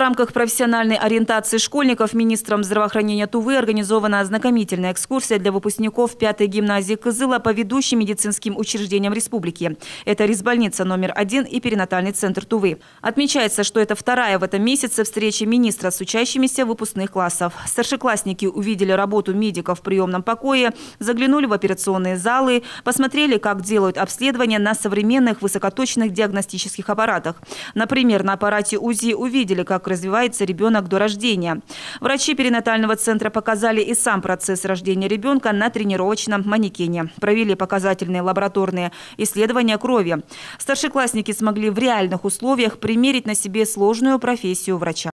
В рамках профессиональной ориентации школьников министром здравоохранения Тувы организована ознакомительная экскурсия для выпускников 5-й гимназии Кызыла по ведущим медицинским учреждениям республики. Это резбольница номер один и перинатальный центр Тувы. Отмечается, что это вторая в этом месяце встреча министра с учащимися выпускных классов. Старшеклассники увидели работу медиков в приемном покое, заглянули в операционные залы, посмотрели, как делают обследования на современных высокоточных диагностических аппаратах. Например, на аппарате УЗИ увидели, как развивается ребенок до рождения. Врачи перинатального центра показали и сам процесс рождения ребенка на тренировочном манекене. Провели показательные лабораторные исследования крови. Старшеклассники смогли в реальных условиях примерить на себе сложную профессию врача.